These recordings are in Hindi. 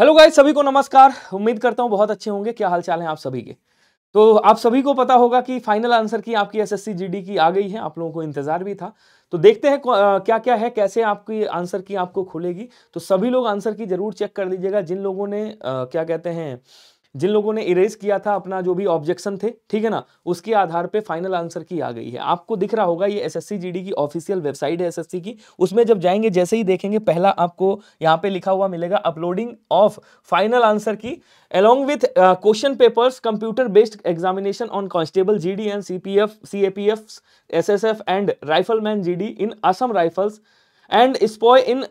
हेलो गाइस सभी को नमस्कार उम्मीद करता हूँ बहुत अच्छे होंगे क्या हाल चाल आप सभी के तो आप सभी को पता होगा कि फाइनल आंसर की आपकी एसएससी जीडी की आ गई है आप लोगों को इंतजार भी था तो देखते हैं क्या क्या है कैसे आपकी आंसर की आपको खुलेगी तो सभी लोग आंसर की जरूर चेक कर लीजिएगा जिन लोगों ने आ, क्या कहते हैं जिन लोगों ने इरेज किया था अपना जो भी ऑब्जेक्शन थे ठीक है ना उसके आधार पे फाइनल आंसर की आ गई है आपको दिख रहा होगा ये एसएससी जीडी की ऑफिशियल वेबसाइट है एसएससी की उसमें जब जाएंगे जैसे ही देखेंगे पहला आपको यहाँ पे लिखा हुआ मिलेगा uploading of final answer key along with question papers computer based examination on constable G D and C capfs ssf and rifleman gd in Assam rifles and sepoy in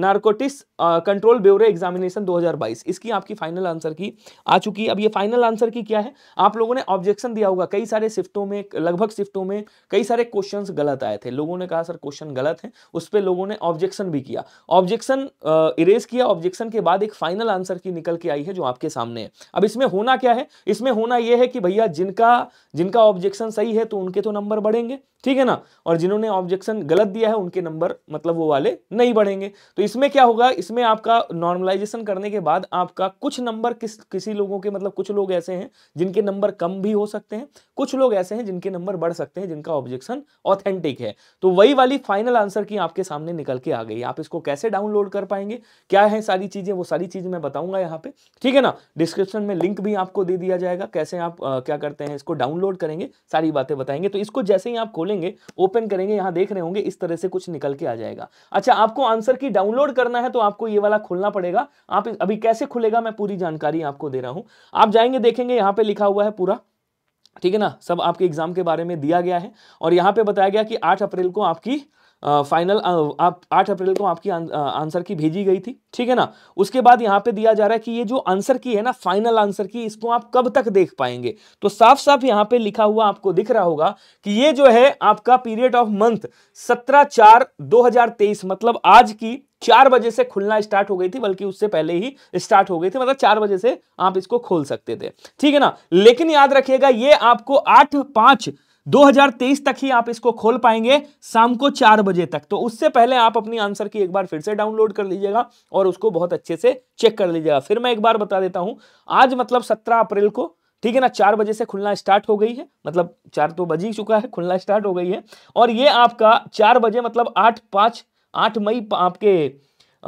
narcotics control bureau examination 2022 इसकी आपकी फाइनल आंसर की आ चुकी है अब ये फाइनल आंसर की क्या है आप लोगों ने ऑब्जेक्शन दिया होगा कई सारे शिफ्टों में लगभग शिफ्टों में कई सारे क्वेश्चन गलत आए थे लोगों ने कहा सर क्वेश्चन गलत है उस पर लोगों ने ऑब्जेक्शन भी किया ऑब्जेक्शन इरेज uh, किया ऑब्जेक्शन के बाद एक फाइनल आंसर की निकल के आई है जो आपके सामने है अब इसमें होना क्या है इसमें होना यह है कि भैया जिनका जिनका ऑब्जेक्शन सही है तो उनके तो नंबर बढ़ेंगे ठीक है ना और जिन्होंने ऑब्जेक्शन गलत दिया है उनके नंबर मतलब वो वाले नहीं बढ़ेंगे तो इसमें क्या होगा इसमें आपका नॉर्मलाइजेशन करने के बाद आपका कुछ नंबर किस किसी लोगों के मतलब कुछ लोग ऐसे हैं जिनके नंबर कम भी हो सकते हैं कुछ लोग ऐसे हैं जिनके नंबर बढ़ सकते हैं जिनका ऑब्जेक्शन ऑथेंटिक है तो वही वाली फाइनल आंसर की आपके सामने निकल के आ गई आप इसको कैसे डाउनलोड कर पाएंगे क्या है सारी चीज़ें वो सारी चीज़ मैं बताऊंगा यहाँ पे ठीक है ना डिस्क्रिप्शन में लिंक भी आपको दे दिया जाएगा कैसे आप आ, क्या करते हैं इसको डाउनलोड करेंगे सारी बातें बताएंगे तो इसको जैसे ही आप खोलेंगे ओपन करेंगे यहां देख रहे होंगे इस तरह से कुछ निकल के आ जाएगा जाएगा अच्छा आपको आंसर की डाउनलोड करना है तो आपको ये वाला खोलना पड़ेगा आप अभी कैसे खुलेगा मैं पूरी जानकारी आपको दे रहा हूं आप जाएंगे देखेंगे यहां पे लिखा हुआ है पूरा ठीक है ना सब आपके एग्जाम के बारे में दिया गया है और यहाँ पे बताया गया कि आठ अप्रैल को आपकी फाइनल आप आठ अप्रैल को आपकी आंसर की भेजी गई थी ठीक है ना उसके बाद यहाँ पे दिया जा रहा है कि ये जो आंसर की है ना फाइनल आंसर की इसको आप कब तक देख पाएंगे तो साफ साफ यहाँ पे लिखा हुआ आपको दिख रहा होगा कि ये जो है आपका पीरियड ऑफ मंथ सत्रह चार तेईस मतलब आज की चार बजे से खुलना स्टार्ट हो गई थी बल्कि उससे पहले ही स्टार्ट हो गई थी मतलब चार बजे से आप इसको खोल सकते थे ठीक है ना लेकिन याद रखिएगा ये आपको आठ पांच 2023 तक ही आप इसको खोल पाएंगे शाम को चार बजे तक तो उससे पहले आप अपनी आंसर की एक बार फिर से डाउनलोड कर लीजिएगा और उसको बहुत अच्छे से चेक कर लीजिएगा फिर मैं एक बार बता देता हूं आज मतलब सत्रह अप्रैल को ठीक है ना चार बजे से खुलना स्टार्ट हो गई है मतलब चार तो बज ही चुका है खुलना स्टार्ट हो गई है और ये आपका चार बजे मतलब आठ पाँच आठ मई आपके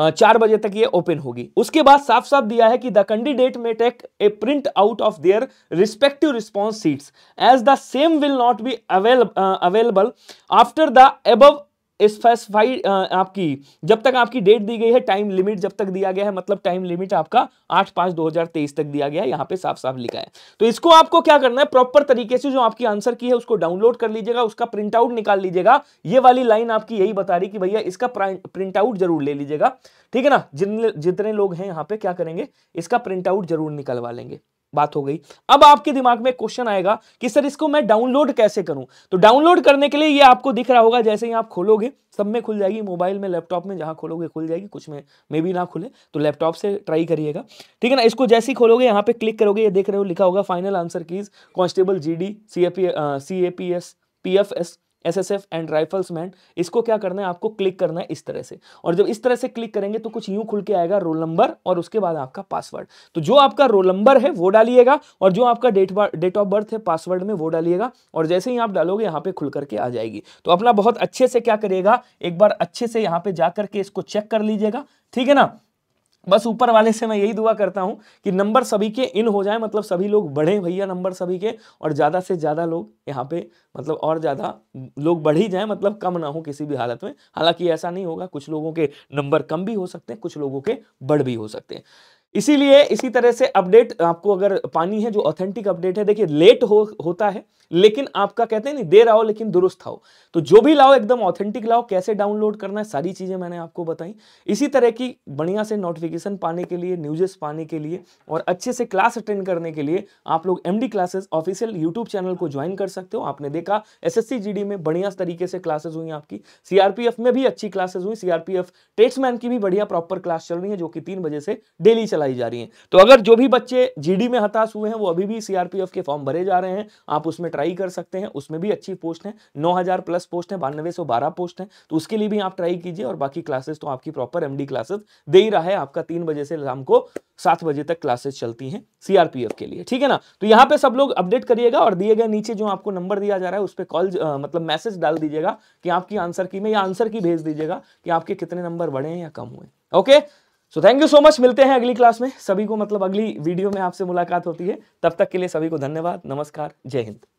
चार बजे तक ये ओपन होगी उसके बाद साफ साफ दिया है कि the candidate may take a print out of their respective response sheets as the same will not be available after the above specified आपकी जब तक आपकी डेट दी गई है टाइम लिमिट जब तक दिया गया है मतलब टाइम लिमिट आपका आठ पांच दो हजार तेईस तक दिया गया है यहां पे साफ साफ लिखा है तो इसको आपको क्या करना है प्रॉपर तरीके से जो आपकी आंसर की है उसको डाउनलोड कर लीजिएगा उसका प्रिंट आउट निकाल लीजिएगा ये वाली लाइन आपकी यही बता रही कि भैया इसका प्रिंट आउट जरूर ले लीजिएगा ठीक है ना जिन जितने लोग हैं यहाँ पे क्या करेंगे इसका प्रिंट आउट जरूर निकलवा लेंगे बात हो गई अब आपके दिमाग में क्वेश्चन आएगा कि सर इसको मैं डाउनलोड कैसे करूं तो डाउनलोड करने के लिए ये आपको दिख रहा होगा जैसे ही आप खोलोगे सब में खुल जाएगी मोबाइल में लैपटॉप में जहां खोलोगे खुल जाएगी कुछ में मे भी ना खुले तो लैपटॉप से ट्राई करिएगा ठीक है ना इसको जैसे ही खोलोगे यहाँ पे क्लिक करोगे ये देख रहे हो लिखा होगा final answer keys constable G D C A C A P S P F S SSF and rifleman इसको क्या करना है आपको क्लिक करना है इस तरह से और जब इस तरह से क्लिक करेंगे तो कुछ यूं खुल के आएगा रोल नंबर और उसके बाद आपका पासवर्ड तो जो आपका रोल नंबर है वो डालिएगा और जो आपका डेट डेट ऑफ बर्थ है पासवर्ड में वो डालिएगा और जैसे ही आप डालोगे यहाँ पे खुल करके आ जाएगी तो अपना बहुत अच्छे से क्या करिएगा एक बार अच्छे से यहाँ पे जा करके इसको चेक कर लीजिएगा ठीक है ना बस ऊपर वाले से मैं यही दुआ करता हूँ कि नंबर सभी के इन हो जाए मतलब सभी लोग बढ़ें भैया नंबर सभी के और ज़्यादा से ज़्यादा लोग यहाँ पे मतलब और ज़्यादा लोग बढ़ ही जाए मतलब कम ना हो किसी भी हालत में हालांकि ऐसा नहीं होगा कुछ लोगों के नंबर कम भी हो सकते हैं कुछ लोगों के बढ़ भी हो सकते हैं इसीलिए इसी तरह से अपडेट आपको अगर पानी है जो ऑथेंटिक अपडेट है देखिए लेट हो होता है लेकिन आपका कहते हैं नहीं देर आओ लेकिन दुरुस्त आओ तो जो भी लाओ एकदम ऑथेंटिक लाओ कैसे डाउनलोड करना है सारी चीज़ें मैंने आपको बताई इसी तरह की बढ़िया से नोटिफिकेशन पाने के लिए न्यूजेस पाने के लिए और अच्छे से क्लास अटेंड करने के लिए आप लोग M classes official YouTube channel को ज्वाइन कर सकते हो आपने देखा एस एस में बढ़िया तरीके से क्लासेज हुई आपकी सीआरपीएफ में भी अच्छी क्लासेज हुई सीआरपीएफ टेट्समैन की भी बढ़िया प्रॉपर क्लास चल रही है जो कि तीन बजे से डेली चला बताई जा रही हैं तो अगर जो भी बच्चे जीडी में हताश हुए हैं वो अभी भी सीआरपीएफ के फॉर्म भरे जा रहे हैं आप उसमें ट्राई कर सकते हैं उसमें भी अच्छी पोस्ट है नौ प्लस पोस्ट है बानवे पोस्ट है तो उसके लिए भी आप ट्राई कीजिए और बाकी क्लासेस तो आपकी प्रॉपर एम क्लासेस दे ही रहा है आपका तीन बजे से शाम को सात बजे तक क्लासेस चलती हैं सीआरपीएफ के लिए ठीक है ना तो यहाँ पे सब लोग अपडेट करिएगा और दिए गए नीचे जो आपको नंबर दिया जा रहा है उस पर कॉल मतलब मैसेज डाल दीजिएगा कि आपकी आंसर की में या आंसर की भेज दीजिएगा कि आपके कितने नंबर बढ़े हैं या कम हुए okay okay? So thank you so much मिलते हैं अगली क्लास में सभी को मतलब अगली वीडियो में आपसे मुलाकात होती है तब तक के लिए सभी को धन्यवाद नमस्कार जय हिंद